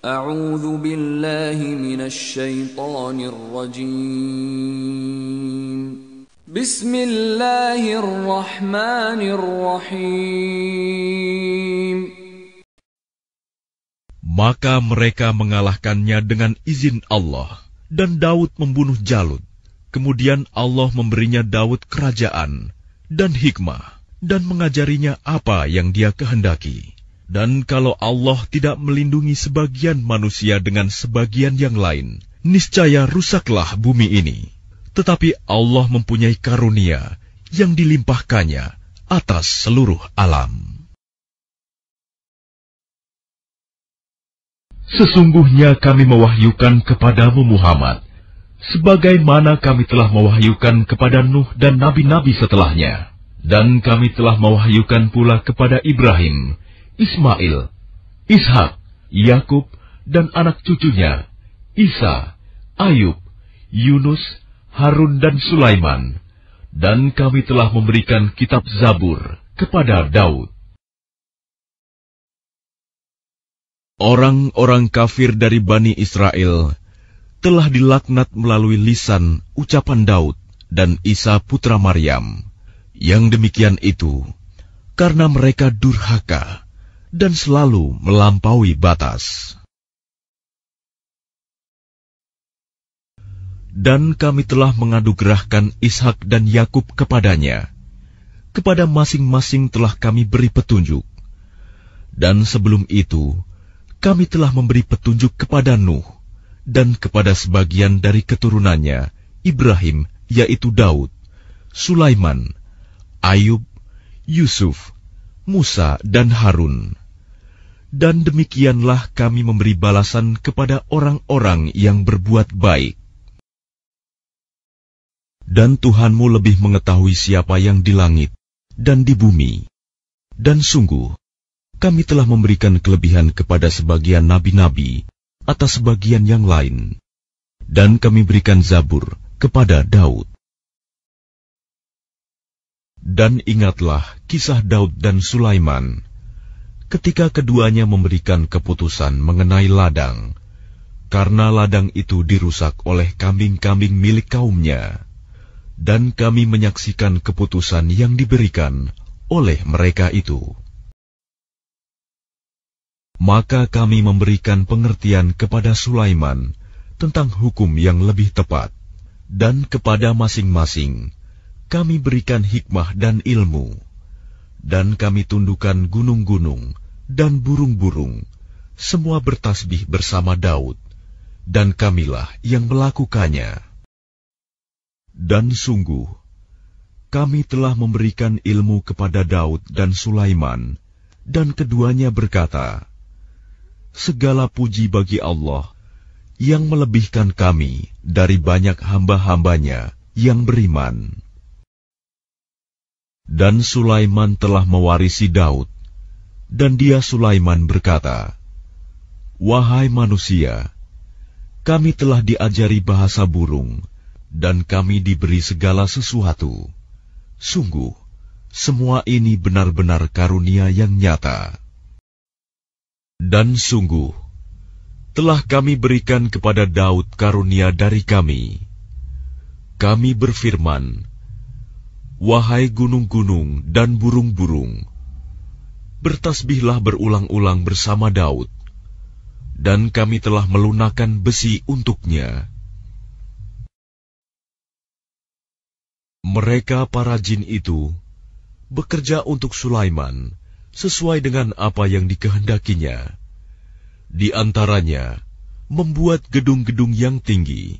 أعوذ بالله من الشيطان الرجيم بسم الله الرحمن الرحيم Maka mereka mengalahkannya dengan izin Allah dan Daud membunuh Jalut. Kemudian Allah memberinya Daud kerajaan dan hikmah dan mengajarinya apa yang dia kehendaki. Dan kalau Allah tidak melindungi sebagian manusia dengan sebagian yang lain, niscaya rusaklah bumi ini. Tetapi Allah mempunyai karunia yang dilimpahkannya atas seluruh alam. Sesungguhnya kami mewahyukan kepadamu Muhammad, sebagaimana kami telah mewahyukan kepada Nuh dan nabi-nabi setelahnya. Dan kami telah mewahyukan pula kepada Ibrahim, Ismail, Ishak, Yakub, dan anak cucunya, Isa, Ayub, Yunus, Harun, dan Sulaiman. Dan kami telah memberikan kitab Zabur kepada Daud. Orang-orang kafir dari Bani Israel telah dilaknat melalui lisan ucapan Daud dan Isa putra Maryam. Yang demikian itu karena mereka durhaka dan selalu melampaui batas. Dan kami telah mengadugerahkan Ishak dan Yakub kepadanya. Kepada masing-masing telah kami beri petunjuk. Dan sebelum itu, kami telah memberi petunjuk kepada Nuh dan kepada sebagian dari keturunannya, Ibrahim, yaitu Daud, Sulaiman, Ayub, Yusuf, Musa, dan Harun dan demikianlah kami memberi balasan kepada orang-orang yang berbuat baik. Dan Tuhanmu lebih mengetahui siapa yang di langit dan di bumi. Dan sungguh, kami telah memberikan kelebihan kepada sebagian nabi-nabi atas sebagian yang lain. Dan kami berikan zabur kepada Daud. Dan ingatlah kisah Daud dan Sulaiman ketika keduanya memberikan keputusan mengenai ladang, karena ladang itu dirusak oleh kambing-kambing milik kaumnya, dan kami menyaksikan keputusan yang diberikan oleh mereka itu. Maka kami memberikan pengertian kepada Sulaiman tentang hukum yang lebih tepat, dan kepada masing-masing kami berikan hikmah dan ilmu dan kami tundukkan gunung-gunung dan burung-burung, semua bertasbih bersama Daud, dan kamilah yang melakukannya. Dan sungguh, kami telah memberikan ilmu kepada Daud dan Sulaiman, dan keduanya berkata, Segala puji bagi Allah yang melebihkan kami dari banyak hamba-hambanya yang beriman. Dan Sulaiman telah mewarisi Daud dan dia Sulaiman berkata, Wahai manusia, kami telah diajari bahasa burung, dan kami diberi segala sesuatu. Sungguh, semua ini benar-benar karunia yang nyata. Dan sungguh, telah kami berikan kepada Daud karunia dari kami. Kami berfirman, Wahai gunung-gunung dan burung-burung, bertasbihlah berulang-ulang bersama Daud, dan kami telah melunakan besi untuknya. Mereka para jin itu bekerja untuk Sulaiman sesuai dengan apa yang dikehendakinya. Di antaranya, membuat gedung-gedung yang tinggi,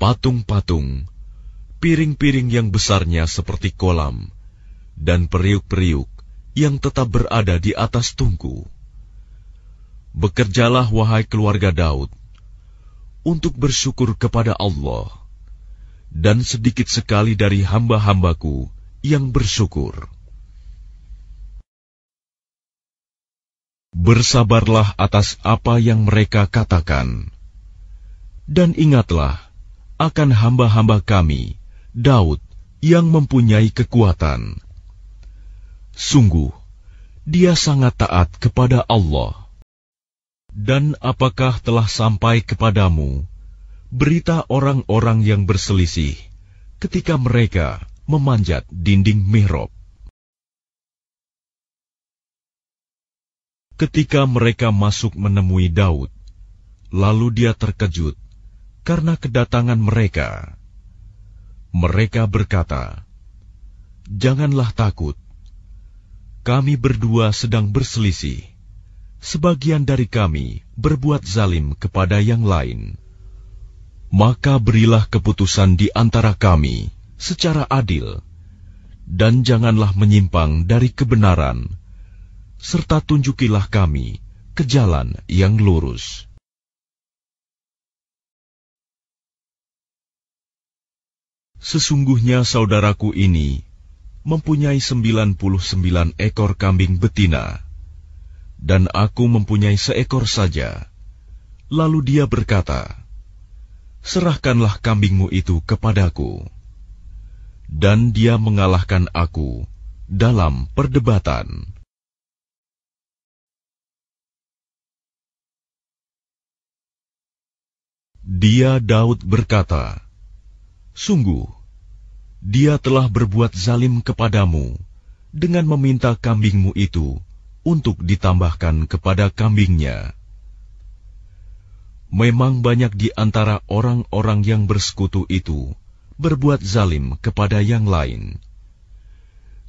patung-patung, piring-piring yang besarnya seperti kolam, dan periuk-periuk yang tetap berada di atas tungku. Bekerjalah, wahai keluarga Daud, untuk bersyukur kepada Allah, dan sedikit sekali dari hamba-hambaku yang bersyukur. Bersabarlah atas apa yang mereka katakan, dan ingatlah akan hamba-hamba Kami, Daud, yang mempunyai kekuatan Sungguh, dia sangat taat kepada Allah. Dan apakah telah sampai kepadamu berita orang-orang yang berselisih ketika mereka memanjat dinding mihrab? Ketika mereka masuk menemui Daud, lalu dia terkejut karena kedatangan mereka. Mereka berkata, "Janganlah takut, kami berdua sedang berselisih. Sebagian dari kami berbuat zalim kepada yang lain. Maka berilah keputusan di antara kami secara adil, dan janganlah menyimpang dari kebenaran, serta tunjukilah kami ke jalan yang lurus. Sesungguhnya saudaraku ini mempunyai 99 ekor kambing betina, dan aku mempunyai seekor saja. Lalu dia berkata, Serahkanlah kambingmu itu kepadaku. Dan dia mengalahkan aku dalam perdebatan. Dia Daud berkata, Sungguh, dia telah berbuat zalim kepadamu dengan meminta kambingmu itu untuk ditambahkan kepada kambingnya. Memang banyak di antara orang-orang yang bersekutu itu berbuat zalim kepada yang lain,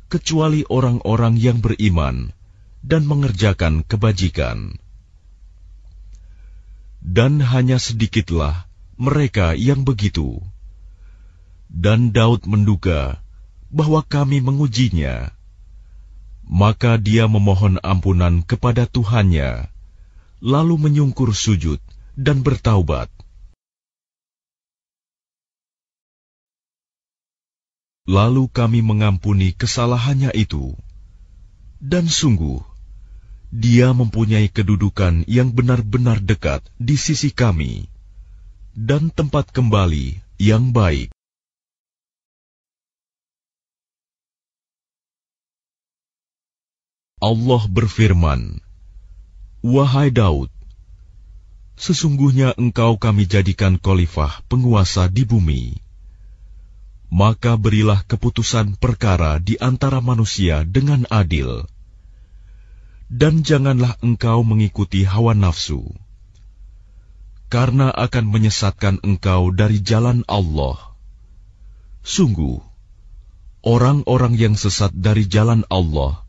kecuali orang-orang yang beriman dan mengerjakan kebajikan. Dan hanya sedikitlah mereka yang begitu. Dan Daud menduga bahwa kami mengujinya. Maka dia memohon ampunan kepada Tuhannya, lalu menyungkur sujud dan bertaubat. Lalu kami mengampuni kesalahannya itu. Dan sungguh, dia mempunyai kedudukan yang benar-benar dekat di sisi kami, dan tempat kembali yang baik. Allah berfirman, Wahai Daud, sesungguhnya engkau kami jadikan khalifah penguasa di bumi. Maka berilah keputusan perkara di antara manusia dengan adil. Dan janganlah engkau mengikuti hawa nafsu. Karena akan menyesatkan engkau dari jalan Allah. Sungguh, orang-orang yang sesat dari jalan Allah –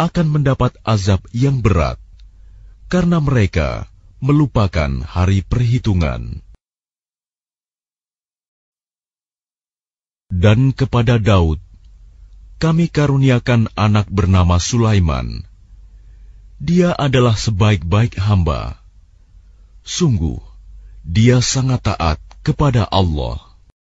akan mendapat azab yang berat karena mereka melupakan hari perhitungan. Dan kepada Daud, kami karuniakan anak bernama Sulaiman. Dia adalah sebaik-baik hamba. Sungguh, dia sangat taat kepada Allah.